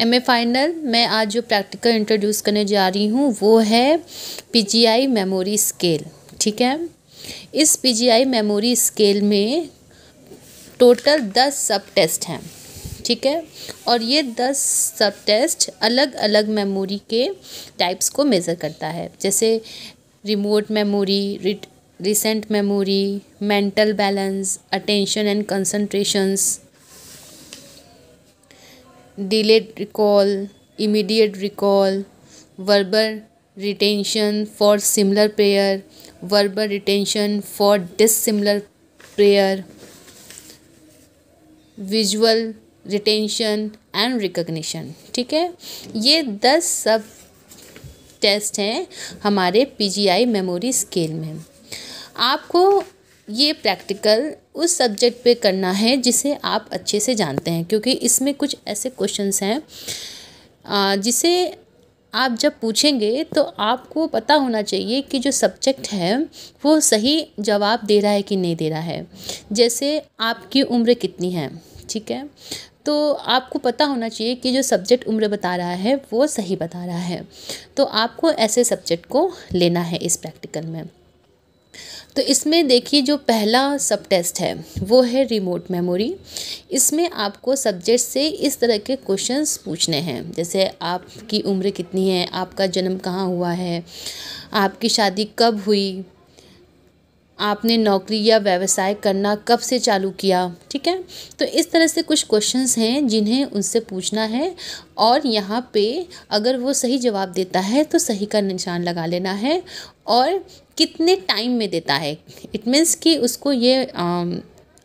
M A final मैं आज जो प्रैक्टिकल इंट्रोड्यूस करने जा रही हूँ वो है P G I memory scale ठीक है इस P G I memory scale में टोटल दस सब टेस्ट हैं ठीक है और ये दस सब टेस्ट अलग अलग मेमोरी के टाइप्स को मेज़र करता है जैसे remote memory recent memory mental balance attention and concentrations delayed recall immediate recall verbal retention for similar pair verbal retention for dissimilar pair visual retention and recognition ठीक है ये दस सब टेस्ट हैं हमारे पीजीआई मेमोरी स्केल में आपको ये प्रैक्टिकल उस सब्जेक्ट पे करना है जिसे आप अच्छे से जानते हैं क्योंकि इसमें कुछ ऐसे क्वेश्चंस हैं जिसे आप जब पूछेंगे तो आपको पता होना चाहिए कि जो सब्जेक्ट है वो सही जवाब दे रहा है कि नहीं दे रहा है जैसे आपकी उम्र कितनी है ठीक है तो आपको पता होना चाहिए कि जो सब्जेक्ट उम्र बता रहा है वो सही बता रहा है तो आपको ऐसे सब्जेक्ट को लेना है इस प्रैक्टिकल में तो इसमें देखिए जो पहला सब टेस्ट है वो है रिमोट मेमोरी इसमें आपको सब्जेक्ट से इस तरह के क्वेश्चंस पूछने हैं जैसे आपकी उम्र कितनी है आपका जन्म कहाँ हुआ है आपकी शादी कब हुई आपने नौकरी या व्यवसाय करना कब से चालू किया ठीक है तो इस तरह से कुछ क्वेश्चंस हैं जिन्हें उनसे पूछना है और यहाँ पे अगर वो सही जवाब देता है तो सही का निशान लगा लेना है और कितने टाइम में देता है इट मीन्स कि उसको ये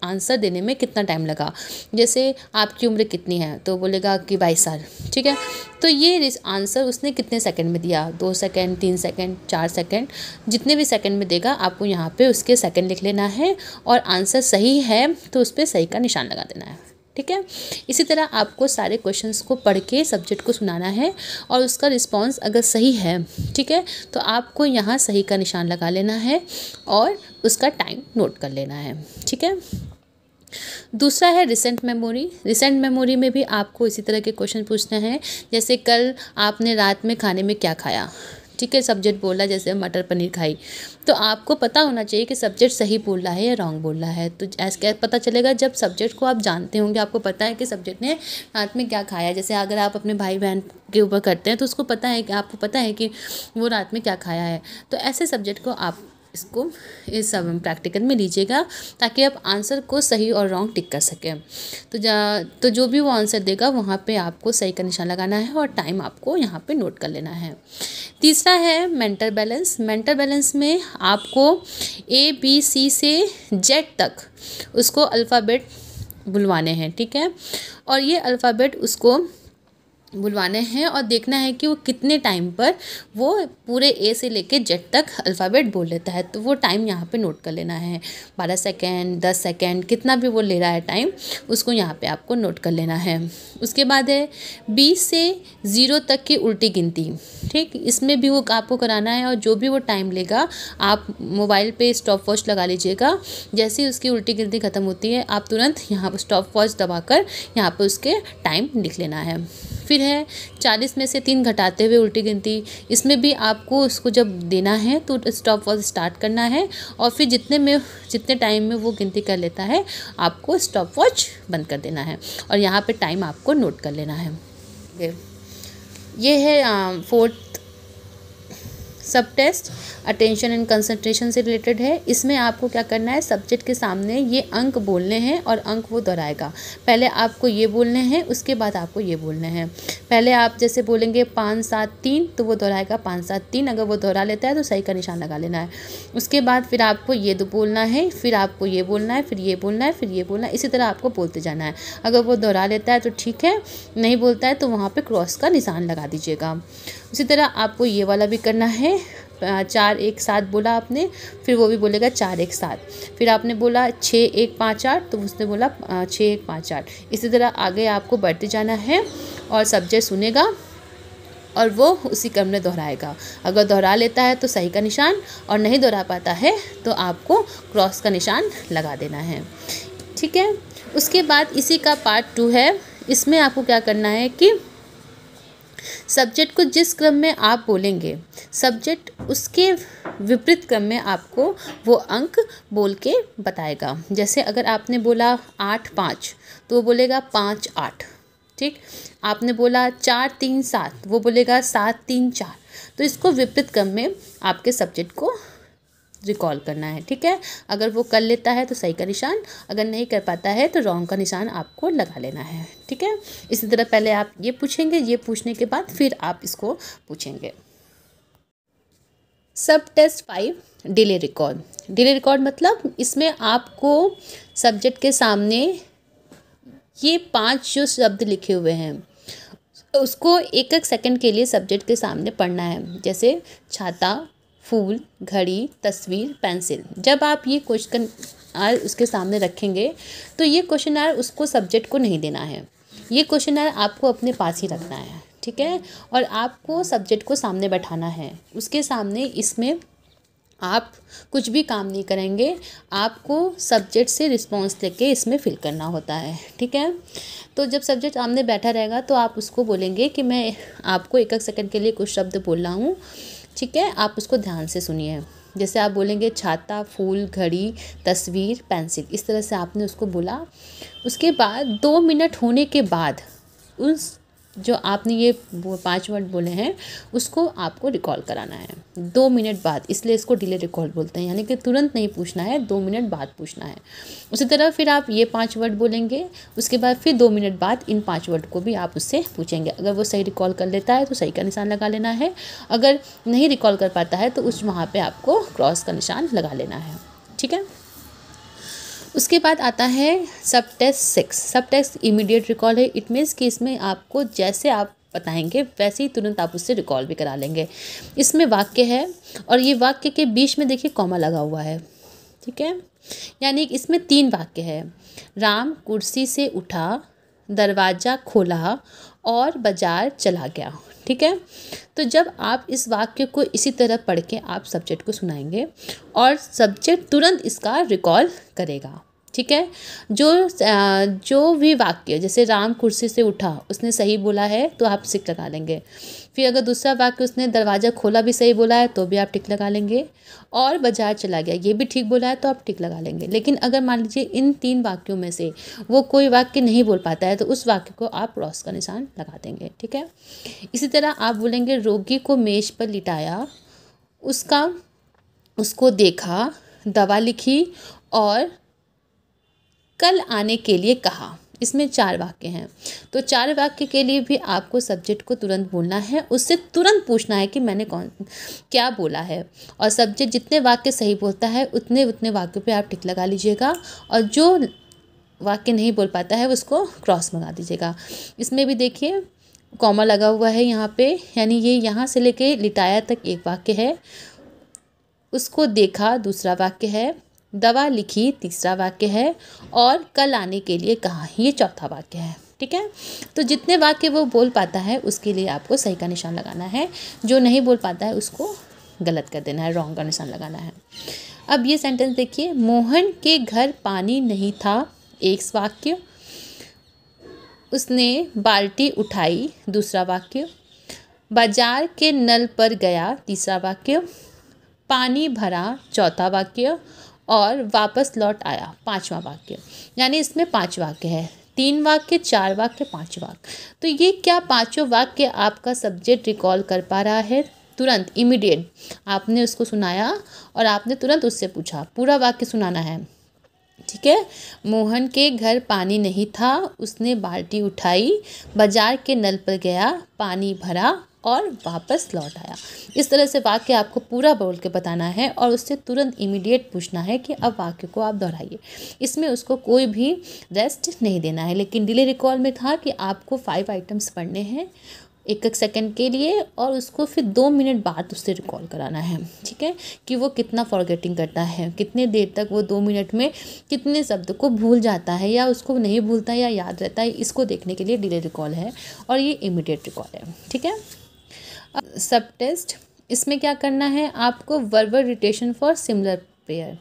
आंसर देने में कितना टाइम लगा जैसे आपकी उम्र कितनी है तो बोलेगा कि बाईस साल ठीक है तो ये आंसर उसने कितने सेकंड में दिया दो सेकंड तीन सेकंड चार सेकंड जितने भी सेकंड में देगा आपको यहाँ पे उसके सेकंड लिख लेना है और आंसर सही है तो उस पर सही का निशान लगा देना है ठीक है इसी तरह आपको सारे क्वेश्चन को पढ़ के सब्जेक्ट को सुनाना है और उसका रिस्पॉन्स अगर सही है ठीक है तो आपको यहाँ सही का निशान लगा लेना है और उसका टाइम नोट कर लेना है ठीक है दूसरा है रिसेंट मेमोरी रिसेंट मेमोरी में भी आपको इसी तरह के क्वेश्चन पूछना है जैसे कल आपने रात में खाने में क्या खाया ठीक है सब्जेक्ट बोला जैसे मटर पनीर खाई तो आपको पता होना चाहिए कि सब्जेक्ट सही बोल रहा है या रॉन्ग बोल रहा है तो ऐसा क्या पता चलेगा जब सब्जेक्ट को आप जानते होंगे आपको पता है कि सब्जेक्ट ने रात में क्या खाया जैसे अगर आप अपने भाई बहन के ऊपर करते हैं तो उसको पता है कि आपको पता है कि वो रात में क्या खाया है तो ऐसे सब्जेक्ट को आप इसको ये इस सब um, प्रैक्टिकल में लीजिएगा ताकि आप आंसर को सही और रॉन्ग टिक कर सकें तो जा तो जो भी वो आंसर देगा वहाँ पे आपको सही का निशान लगाना है और टाइम आपको यहाँ पे नोट कर लेना है तीसरा है मेंटल बैलेंस मेंटल बैलेंस में आपको ए बी सी से जेड तक उसको अल्फ़ाबेट बुलवाने हैं ठीक है और ये अल्फ़ाबेट उसको बुलवाने हैं और देखना है कि वो कितने टाइम पर वो पूरे ए से लेके जेड तक अल्फ़ाबेट बोल लेता है तो वो टाइम यहाँ पे नोट कर लेना है बारह सेकेंड दस सेकेंड कितना भी वो ले रहा है टाइम उसको यहाँ पे आपको नोट कर लेना है उसके बाद है बीस से ज़ीरो तक की उल्टी गिनती ठीक इसमें भी वो आपको कराना है और जो भी वो टाइम लेगा आप मोबाइल पर स्टॉप वॉच लगा लीजिएगा जैसे ही उसकी उल्टी गिनती ख़त्म होती है आप तुरंत यहाँ पर स्टॉप वॉच दबा कर यहाँ पर उसके टाइम लिख लेना है फिर फिर है चालीस में से तीन घटाते हुए उल्टी गिनती इसमें भी आपको उसको जब देना है तो स्टॉप वॉच स्टार्ट करना है और फिर जितने में जितने टाइम में वो गिनती कर लेता है आपको स्टॉप वॉच बंद कर देना है और यहाँ पर टाइम आपको नोट कर लेना है ये है fourth subtest attention and concentration से रिलेटेड है इसमें आपको क्या करना है सब्जेक्ट के सामने ये अंक बोलने हैं और अंक वो दोहराएगा पहले आपको ये बोलने हैं उसके बाद आपको ये बोलने हैं पहले आप जैसे बोलेंगे पाँच सात तीन तो वो दोहराएगा पाँच सात तीन अगर वो दोहरा लेता है तो सही का निशान लगा लेना है उसके बाद फिर आपको ये दो बोलना है फिर आपको ये बोलना है फिर ये बोलना है फिर ये बोलना है इसी तरह आपको बोलते जाना है अगर वो दोहरा लेता है तो ठीक है नहीं बोलता है तो वहाँ पर क्रॉस का निशान लगा दीजिएगा उसी तरह आपको ये वाला भी करना है चार एक सात बोला आपने फिर वो भी बोलेगा चार एक सात फिर आपने बोला छः एक पाँच आठ तो उसने बोला छः एक पाँच आठ इसी तरह आगे आपको बढ़ते जाना है और सब्जेक्ट सुनेगा और वो उसी क्रम में दोहराएगा अगर दोहरा लेता है तो सही का निशान और नहीं दोहरा पाता है तो आपको क्रॉस का निशान लगा देना है ठीक है उसके बाद इसी का पार्ट टू है इसमें आपको क्या करना है कि सब्जेक्ट को जिस क्रम में आप बोलेंगे सब्जेक्ट उसके विपरीत क्रम में आपको वो अंक बोल के बताएगा जैसे अगर आपने बोला आठ पाँच तो वो बोलेगा पाँच आठ ठीक आपने बोला चार तीन सात वो बोलेगा सात तीन चार तो इसको विपरीत क्रम में आपके सब्जेक्ट को रिकॉल करना है ठीक है अगर वो कर लेता है तो सही का निशान अगर नहीं कर पाता है तो रॉन्ग का निशान आपको लगा लेना है ठीक है इसी तरह पहले आप ये पूछेंगे ये पूछने के बाद फिर आप इसको पूछेंगे subtest five delay record delay record मतलब इसमें आपको सब्जेक्ट के सामने ये पांच जो शब्द लिखे हुए हैं उसको एक एक सेकंड के लिए सब्जेक्ट के सामने पढ़ना है जैसे छाता फूल घड़ी तस्वीर पेंसिल जब आप ये क्वेश्चन आर उसके सामने रखेंगे तो ये क्वेश्चन आर उसको सब्जेक्ट को नहीं देना है ये क्वेश्चन आर आपको अपने पास ही रखना है ठीक है और आपको सब्जेक्ट को सामने बैठाना है उसके सामने इसमें आप कुछ भी काम नहीं करेंगे आपको सब्जेक्ट से रिस्पॉन्स लेके इसमें फिल करना होता है ठीक है तो जब सब्जेक्ट सामने बैठा रहेगा तो आप उसको बोलेंगे कि मैं आपको एक एक सेकंड के लिए कुछ शब्द बोल रहा हूँ ठीक है आप उसको ध्यान से सुनिए जैसे आप बोलेंगे छाता फूल घड़ी तस्वीर पेंसिल इस तरह से आपने उसको बोला उसके बाद दो मिनट होने के बाद उस जो आपने ये पाँच वर्ड बोले हैं उसको आपको रिकॉल कराना है दो मिनट बाद इसलिए इसको डिले रिकॉल बोलते हैं यानी कि तुरंत नहीं पूछना है दो मिनट बाद पूछना है उसी तरह फिर आप ये पाँच वर्ड बोलेंगे उसके बाद फिर दो मिनट बाद इन पाँच वर्ड को भी आप उससे पूछेंगे अगर वो सही रिकॉल कर लेता है तो सही का निशान लगा लेना है अगर नहीं रिकॉल कर पाता है तो उस वहाँ पर आपको क्रॉस का निशान लगा लेना है ठीक है उसके बाद आता है subtest six subtest immediate recall है इट मीन्स कि इसमें आपको जैसे आप बताएंगे वैसे ही तुरंत आप उससे रिकॉल भी करा लेंगे इसमें वाक्य है और ये वाक्य के बीच में देखिए कॉमा लगा हुआ है ठीक है यानी इसमें तीन वाक्य है राम कुर्सी से उठा दरवाज़ा खोला और बाज़ार चला गया ठीक है तो जब आप इस वाक्य को इसी तरह पढ़ के आप सब्जेक्ट को सुनाएंगे और सब्जेक्ट तुरंत इसका रिकॉल करेगा ठीक है जो जो भी वाक्य जैसे राम कुर्सी से उठा उसने सही बोला है तो आप सिक लगा लेंगे फिर अगर दूसरा वाक्य उसने दरवाज़ा खोला भी सही बोला है तो भी आप टिक लगा लेंगे और बाजार चला गया ये भी ठीक बोला है तो आप टिक लगा लेंगे लेकिन अगर मान लीजिए इन तीन वाक्यों में से वो कोई वाक्य नहीं बोल पाता है तो उस वाक्य को आप क्रॉस का निशान लगा देंगे ठीक है इसी तरह आप बोलेंगे रोगी को मेज पर लिटाया उसका उसको देखा दवा लिखी और कल आने के लिए कहा इसमें चार वाक्य हैं तो चार वाक्य के लिए भी आपको सब्जेक्ट को तुरंत बोलना है उससे तुरंत पूछना है कि मैंने कौन क्या बोला है और सब्जेक्ट जितने वाक्य सही बोलता है उतने उतने वाक्यों पे आप टिक लगा लीजिएगा और जो वाक्य नहीं बोल पाता है उसको क्रॉस मंगा दीजिएगा इसमें भी देखिए कॉमा लगा हुआ है यहाँ पे यानी ये यहाँ से लेके लिटाया तक एक वाक्य है उसको देखा दूसरा वाक्य है दवा लिखी तीसरा वाक्य है और कल आने के लिए कहा ये चौथा वाक्य है ठीक है तो जितने वाक्य वो बोल पाता है उसके लिए आपको सही का निशान लगाना है जो नहीं बोल पाता है उसको गलत कर देना है रॉन्ग का निशान लगाना है अब ये सेंटेंस देखिए मोहन के घर पानी नहीं था एक वाक्य उसने बाल्टी उठाई दूसरा वाक्य बाजार के नल पर गया तीसरा वाक्य पानी भरा चौथा वाक्य और वापस लौट आया पांचवा वाक्य यानी इसमें पांच वाक्य है तीन वाक्य चार वाक्य पांच वाक्य तो ये क्या पांचों वाक्य आपका सब्जेक्ट रिकॉल कर पा रहा है तुरंत इमीडिएट आपने उसको सुनाया और आपने तुरंत उससे पूछा पूरा वाक्य सुनाना है ठीक है मोहन के घर पानी नहीं था उसने बाल्टी उठाई बाजार के नल पर गया पानी भरा और वापस लौट आया इस तरह से वाक्य आपको पूरा बोल के बताना है और उससे तुरंत इमीडिएट पूछना है कि अब वाक्य को आप दोहराइए इसमें उसको कोई भी रेस्ट नहीं देना है लेकिन डिले रिकॉल में था कि आपको फाइव आइटम्स पढ़ने हैं एक एक सेकेंड के लिए और उसको फिर दो मिनट बाद उससे रिकॉल कराना है ठीक है कि वो कितना फॉरगेटिंग करता है कितने देर तक वो दो मिनट में कितने शब्द को भूल जाता है या उसको नहीं भूलता या याद रहता है इसको देखने के लिए डिले रिकॉल है और ये इमिडिएट रिकॉल है ठीक है सब टेस्ट इसमें क्या करना है आपको verbal retention for similar pair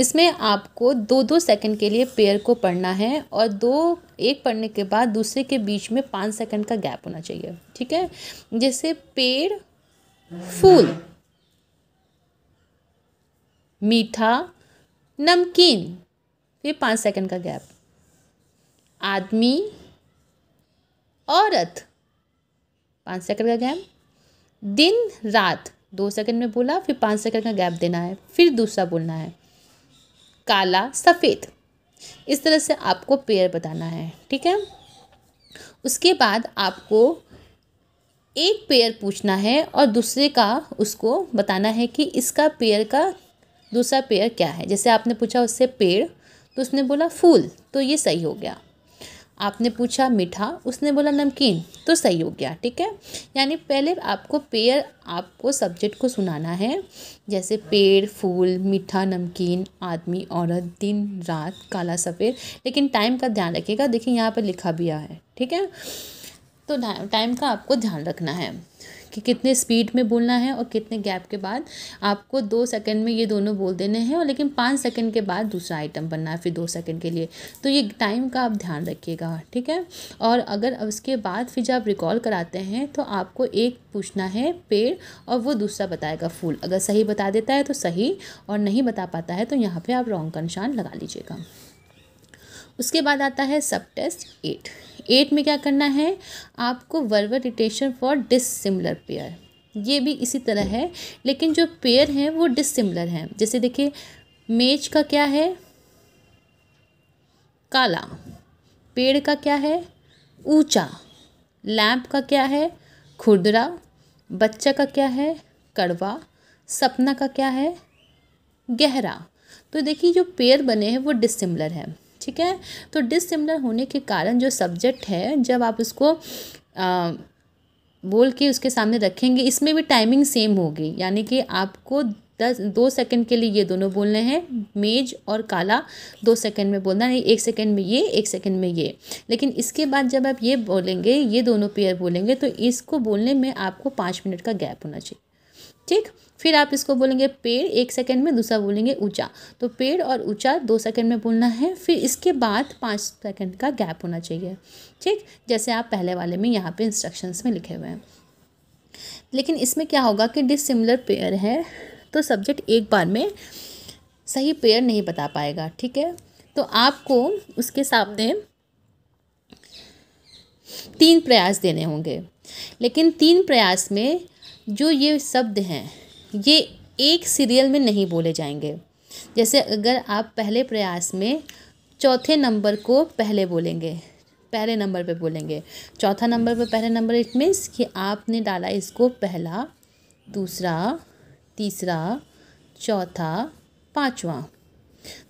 इसमें आपको दो दो सेकंड के लिए पेयर को पढ़ना है और दो एक पढ़ने के बाद दूसरे के बीच में पाँच सेकंड का गैप होना चाहिए ठीक है जैसे पेड़ फूल मीठा नमकीन फिर पाँच सेकंड का गैप आदमी औरत पाँच सेकंड का गैप दिन रात दो सेकंड में बोला फिर पाँच सेकंड का गैप देना है फिर दूसरा बोलना है काला सफ़ेद इस तरह से आपको पेयर बताना है ठीक है उसके बाद आपको एक पेयर पूछना है और दूसरे का उसको बताना है कि इसका पेयर का दूसरा पेयर क्या है जैसे आपने पूछा उससे पेड़ तो उसने बोला फूल तो ये सही हो गया आपने पूछा मीठा उसने बोला नमकीन तो सही हो गया ठीक है यानी पहले आपको पेयर आपको सब्जेक्ट को सुनाना है जैसे पेड़ फूल मीठा नमकीन आदमी औरत दिन रात काला सफ़ेद लेकिन टाइम का ध्यान रखिएगा देखिए यहाँ पर लिखा भी है ठीक है तो टाइम का आपको ध्यान रखना है कि कितने स्पीड में बोलना है और कितने गैप के बाद आपको दो सेकंड में ये दोनों बोल देने हैं और लेकिन पाँच सेकंड के बाद दूसरा आइटम बनना है फिर दो सेकंड के लिए तो ये टाइम का आप ध्यान रखिएगा ठीक है और अगर उसके बाद फिर जब आप रिकॉल कराते हैं तो आपको एक पूछना है पेड़ और वो दूसरा बताएगा फूल अगर सही बता देता है तो सही और नहीं बता पाता है तो यहाँ पर आप रॉन्ग का निशान लगा लीजिएगा उसके बाद आता है सब टेस्ट एट एट में क्या करना है आपको वर्वर रिटेशन फॉर डिसिमिलर पेयर ये भी इसी तरह है लेकिन जो पेयर हैं वो डिसिमिलर हैं जैसे देखिए मेज का क्या है काला पेड़ का क्या है ऊंचा लैम्प का क्या है खुरदरा बच्चा का क्या है कड़वा सपना का क्या है गहरा तो देखिए जो पेयर बने हैं वो डिसिमिलर है ठीक है तो डिसिमिलर होने के कारण जो सब्जेक्ट है जब आप उसको आ, बोल के उसके सामने रखेंगे इसमें भी टाइमिंग सेम होगी यानी कि आपको दस दो सेकंड के लिए ये दोनों बोलने हैं मेज और काला दो सेकंड में बोलना है एक सेकंड में ये एक सेकंड में ये लेकिन इसके बाद जब आप ये बोलेंगे ये दोनों पेयर बोलेंगे तो इसको बोलने में आपको पाँच मिनट का गैप होना चाहिए ठीक फिर आप इसको बोलेंगे पेड़ एक सेकंड में दूसरा बोलेंगे ऊंचा तो पेड़ और ऊंचा दो सेकंड में बोलना है फिर इसके बाद पाँच सेकंड का गैप होना चाहिए ठीक जैसे आप पहले वाले में यहाँ पे इंस्ट्रक्शंस में लिखे हुए हैं लेकिन इसमें क्या होगा कि डिसिमिलर पेयर है तो सब्जेक्ट एक बार में सही पेयर नहीं बता पाएगा ठीक है तो आपको उसके सामने तीन प्रयास देने होंगे लेकिन तीन प्रयास में जो ये शब्द हैं ये एक सीरियल में नहीं बोले जाएंगे जैसे अगर आप पहले प्रयास में चौथे नंबर को पहले बोलेंगे पहले नंबर पे बोलेंगे चौथा नंबर पे पहले नंबर इट मीन्स कि आपने डाला इसको पहला दूसरा तीसरा चौथा पाँचवा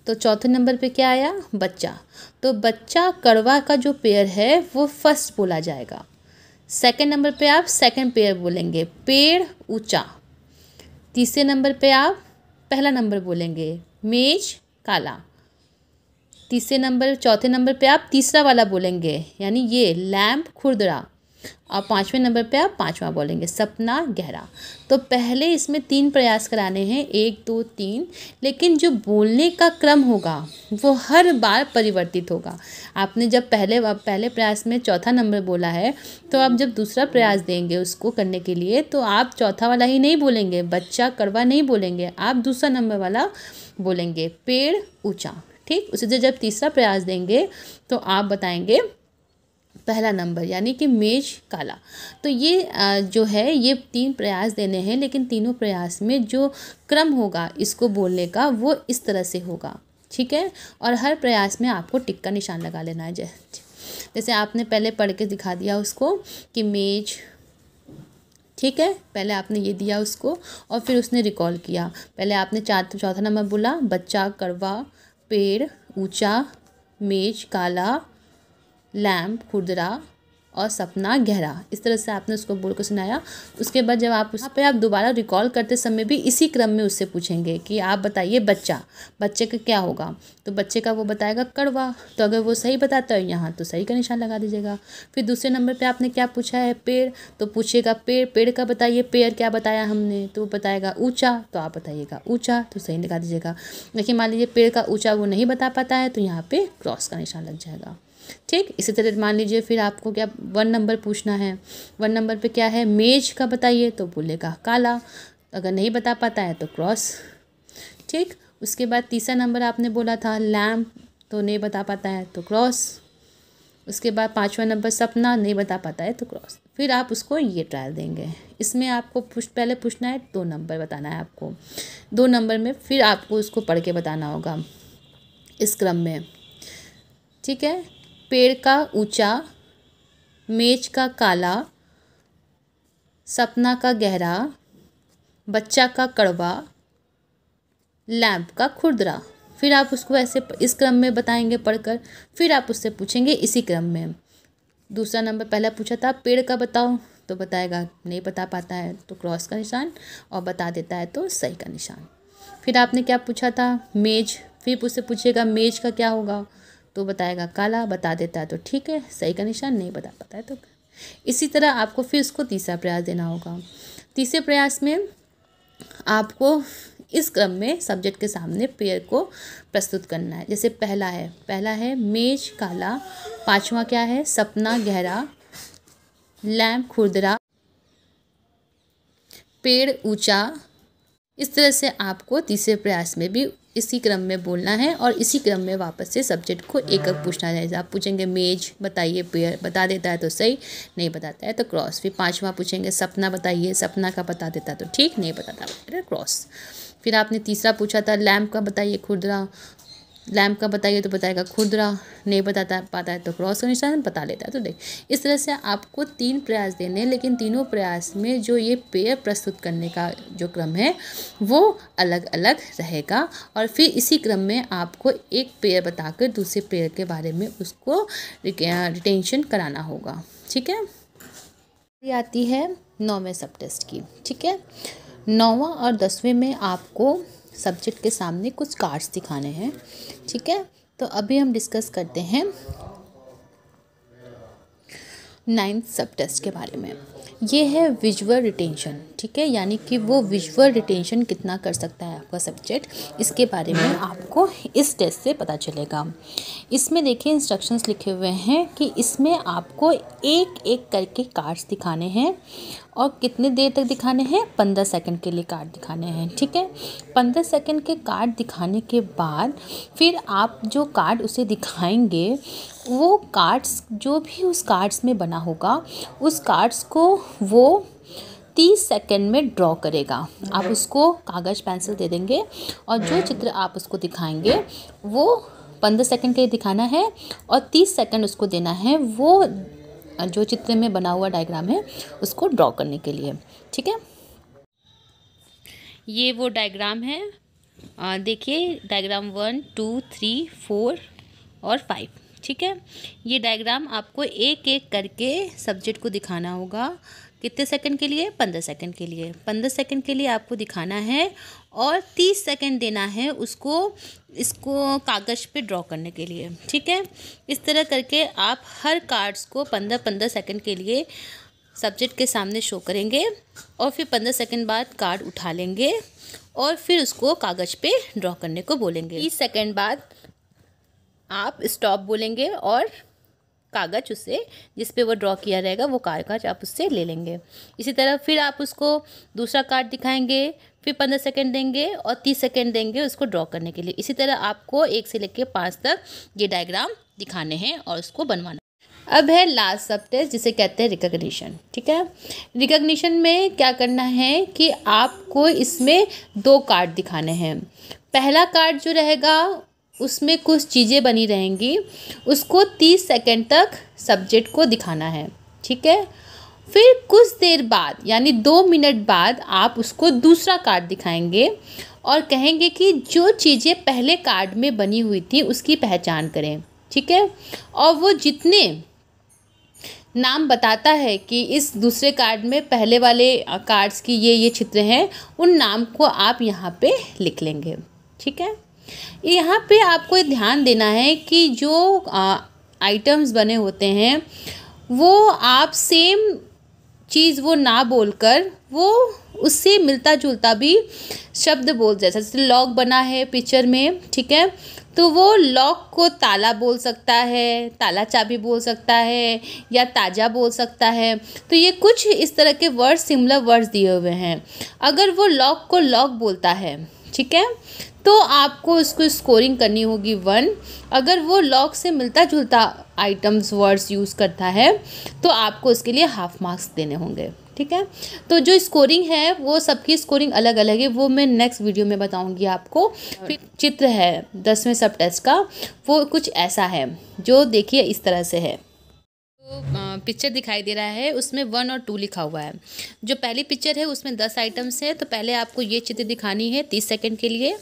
तो चौथे नंबर पे क्या आया बच्चा तो बच्चा कड़वा का जो पेयर है वो फर्स्ट बोला जाएगा सेकंड नंबर पे आप सेकंड पेयर बोलेंगे पेड़ ऊंचा तीसरे नंबर पे आप पहला नंबर बोलेंगे मेज काला तीसरे नंबर चौथे नंबर पे आप तीसरा वाला बोलेंगे यानी ये लैम्प खुरदरा और पाँचवें नंबर पे आप पाँचवा बोलेंगे सपना गहरा तो पहले इसमें तीन प्रयास कराने हैं एक दो तीन लेकिन जो बोलने का क्रम होगा वो हर बार परिवर्तित होगा आपने जब पहले पहले प्रयास में चौथा नंबर बोला है तो आप जब दूसरा प्रयास देंगे उसको करने के लिए तो आप चौथा वाला ही नहीं बोलेंगे बच्चा कड़वा नहीं बोलेंगे आप दूसरा नंबर वाला बोलेंगे पेड़ ऊँचा ठीक उसे जब तीसरा प्रयास देंगे तो आप बताएंगे पहला नंबर यानी कि मेज काला तो ये जो है ये तीन प्रयास देने हैं लेकिन तीनों प्रयास में जो क्रम होगा इसको बोलने का वो इस तरह से होगा ठीक है और हर प्रयास में आपको टिक का निशान लगा लेना है जैसे आपने पहले पढ़ के दिखा दिया उसको कि मेज ठीक है पहले आपने ये दिया उसको और फिर उसने रिकॉल किया पहले आपने चार चौथा नंबर बोला बच्चा कड़वा पेड़ ऊंचा मेज काला लैम्प खुदरा और सपना गहरा इस तरह से आपने उसको बोल को सुनाया उसके बाद जब आप उस पर आप दोबारा रिकॉल करते समय भी इसी क्रम में उससे पूछेंगे कि आप बताइए बच्चा बच्चे का क्या होगा तो बच्चे का वो बताएगा कड़वा तो अगर वो सही बताता है यहाँ तो सही का निशान लगा दीजिएगा फिर दूसरे नंबर पे आपने क्या पूछा है पेड़ तो पूछिएगा पेड़ पेड़ का बताइए पेड़ क्या बताया हमने तो वो बताएगा ऊँचा तो आप बताइएगा ऊँचा तो सही लगा दीजिएगा लेकिन मान लीजिए पेड़ का ऊँचा वो नहीं बता पाता है तो यहाँ पर क्रॉस का निशान लग जाएगा ठीक इसी तरह मान लीजिए फिर आपको क्या वन नंबर पूछना है वन नंबर पे क्या है मेज का बताइए तो बोलेगा काला अगर नहीं बता पाता है तो क्रॉस ठीक उसके बाद तीसरा नंबर आपने बोला था लैम्प तो नहीं बता पाता है तो क्रॉस उसके बाद पाँचवा नंबर सपना नहीं बता पाता है तो क्रॉस फिर आप उसको ये ट्रायल देंगे इसमें आपको पुछ, पहले पूछना है दो नंबर बताना है आपको दो नंबर में फिर आपको उसको पढ़ के बताना होगा इस क्रम में ठीक है पेड़ का ऊंचा मेज का काला सपना का गहरा बच्चा का कड़वा लैम्प का खुरदरा फिर आप उसको ऐसे इस क्रम में बताएंगे पढ़कर फिर आप उससे पूछेंगे इसी क्रम में दूसरा नंबर पहला पूछा था पेड़ का बताओ तो बताएगा नहीं बता पाता है तो क्रॉस का निशान और बता देता है तो सही का निशान फिर आपने क्या पूछा था मेज फिर उससे पूछेगा मेज का क्या होगा तो बताएगा काला बता देता है तो ठीक है सही का निशान नहीं बता पाता है तो इसी तरह आपको फिर उसको तीसरा प्रयास देना होगा तीसरे प्रयास में आपको इस क्रम में सब्जेक्ट के सामने पेयर को प्रस्तुत करना है जैसे पहला है पहला है मेज काला पांचवा क्या है सपना गहरा लैम्प खुरदरा पेड़ ऊंचा इस तरह से आपको तीसरे प्रयास में भी इसी क्रम में बोलना है और इसी क्रम में वापस से सब्जेक्ट को एक अब पूछना चाहिए आप पूछेंगे मेज बताइए पेयर बता देता है तो सही नहीं बताता है तो क्रॉस फिर पाँचवा पूछेंगे सपना बताइए सपना का बता देता तो ठीक नहीं बताता क्रॉस फिर आपने तीसरा पूछा था लैम्प का बताइए खुदरा लैम्प का बताइए तो बताएगा खुदरा नहीं बताता पाता है तो क्रॉस का निशान बता लेता है तो देख इस तरह से आपको तीन प्रयास देने हैं लेकिन तीनों प्रयास में जो ये पेयर प्रस्तुत करने का जो क्रम है वो अलग अलग रहेगा और फिर इसी क्रम में आपको एक पेयर बताकर दूसरे पेयर के बारे में उसको रिटेंशन कराना होगा ठीक है ये आती है नौवें सब टेस्ट की ठीक है नौवा और दसवें में आपको सब्जेक्ट के सामने कुछ कार्ड्स दिखाने हैं ठीक है तो अभी हम डिस्कस करते हैं नाइन्थ सब टेस्ट के बारे में ये है विजुअल रिटेंशन ठीक है यानी कि वो विजुअल रिटेंशन कितना कर सकता है आपका सब्जेक्ट इसके बारे में आपको इस टेस्ट से पता चलेगा इसमें देखिए इंस्ट्रक्शंस लिखे हुए हैं कि इसमें आपको एक एक करके कार्ड्स दिखाने हैं और कितने देर तक दिखाने हैं पंद्रह सेकंड के लिए कार्ड दिखाने हैं ठीक है पंद्रह सेकंड के कार्ड दिखाने के बाद फिर आप जो कार्ड उसे दिखाएंगे वो कार्ड्स जो भी उस कार्ड्स में बना होगा उस कार्ड्स को वो तीस सेकेंड में ड्रॉ करेगा आप उसको कागज़ पेंसिल दे देंगे और जो चित्र आप उसको दिखाएंगे वो पंद्रह सेकंड के लिए दिखाना है और तीस सेकंड उसको देना है वो जो चित्र में बना हुआ डायग्राम है उसको ड्रॉ करने के लिए ठीक है ये वो डायग्राम है देखिए diagram one two three four और फाइव ठीक है ये डायग्राम आपको एक एक करके सब्जेक्ट को दिखाना होगा कितने सेकंड के लिए पंद्रह सेकंड के लिए पंद्रह सेकंड के लिए आपको दिखाना है और तीस सेकेंड देना है उसको इसको कागज़ पे ड्रॉ करने के लिए ठीक है इस तरह करके आप हर कार्ड्स को पंद्रह पंद्रह सेकेंड के लिए सब्जेक्ट के सामने शो करेंगे और फिर पंद्रह सेकेंड बाद कार्ड उठा लेंगे और फिर उसको कागज़ पे ड्रॉ करने को बोलेंगे तीस सेकेंड बाद आप स्टॉप बोलेंगे और कागज़ उससे जिस पे वो ड्रॉ किया रहेगा वो कागज आप उससे ले लेंगे इसी तरह फिर आप उसको दूसरा कार्ड दिखाएंगे फिर पंद्रह सेकेंड देंगे और तीस सेकेंड देंगे उसको ड्रॉ करने के लिए इसी तरह आपको एक से लेकर पाँच तक ये डायग्राम दिखाने हैं और उसको बनवाना अब है लास्ट सब टेस्ट जिसे कहते हैं रिकग्निशन ठीक है रिकग्निशन में क्या करना है कि आपको इसमें दो कार्ड दिखाने हैं पहला कार्ड जो रहेगा उसमें कुछ चीज़ें बनी रहेंगी उसको तीस सेकेंड तक सब्जेक्ट को दिखाना है ठीक है फिर कुछ देर बाद यानी दो मिनट बाद आप उसको दूसरा कार्ड दिखाएंगे और कहेंगे कि जो चीज़ें पहले कार्ड में बनी हुई थी उसकी पहचान करें ठीक है और वो जितने नाम बताता है कि इस दूसरे कार्ड में पहले वाले कार्ड्स की ये ये चित्र हैं उन नाम को आप यहाँ पे लिख लेंगे ठीक है यहाँ पे आपको ध्यान देना है कि जो आइटम्स बने होते हैं वो आप सेम चीज़ वो ना बोलकर वो उससे मिलता जुलता भी शब्द बोल जैसा जैसे लॉक बना है पिक्चर में ठीक है तो वो लॉक को ताला बोल सकता है ताला चाबी बोल सकता है या ताजा बोल सकता है तो ये कुछ इस तरह के वर्ड सिमिलर वर्ड्स दिए हुए हैं अगर वो लॉक को लॉक बोलता है ठीक है तो आपको उसको स्कोरिंग करनी होगी वन अगर वो लॉक से मिलता जुलता आइटम्स वर्ड्स यूज़ करता है तो आपको उसके लिए हाफ मार्क्स देने होंगे ठीक है तो जो स्कोरिंग है वो सबकी स्कोरिंग अलग अलग है वो मैं नेक्स्ट वीडियो में बताऊंगी आपको फिर चित्र है दसवें सब टेस्ट का वो कुछ ऐसा है जो देखिए इस तरह से है पिक्चर दिखाई दे रहा है उसमें वन और टू लिखा हुआ है जो पहली पिक्चर है उसमें दस आइटम्स हैं तो पहले आपको ये चित्र दिखानी है तीस सेकंड के लिए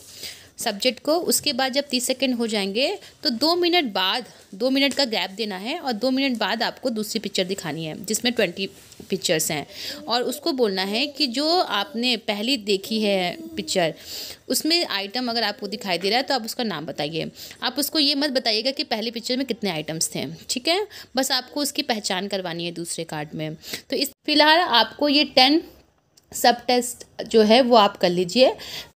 सब्जेक्ट को उसके बाद जब तीस सेकेंड हो जाएंगे तो दो मिनट बाद दो मिनट का गैप देना है और दो मिनट बाद आपको दूसरी पिक्चर दिखानी है जिसमें ट्वेंटी पिक्चर्स हैं और उसको बोलना है कि जो आपने पहली देखी है पिक्चर उसमें आइटम अगर आपको दिखाई दे रहा है तो आप उसका नाम बताइए आप उसको ये मत बताइएगा कि पहली पिक्चर में कितने आइटम्स थे ठीक है बस आपको उसकी पहचान करवानी है दूसरे कार्ड में तो इस फिलहाल आपको ये टेन सब टेस्ट जो है वो आप कर लीजिए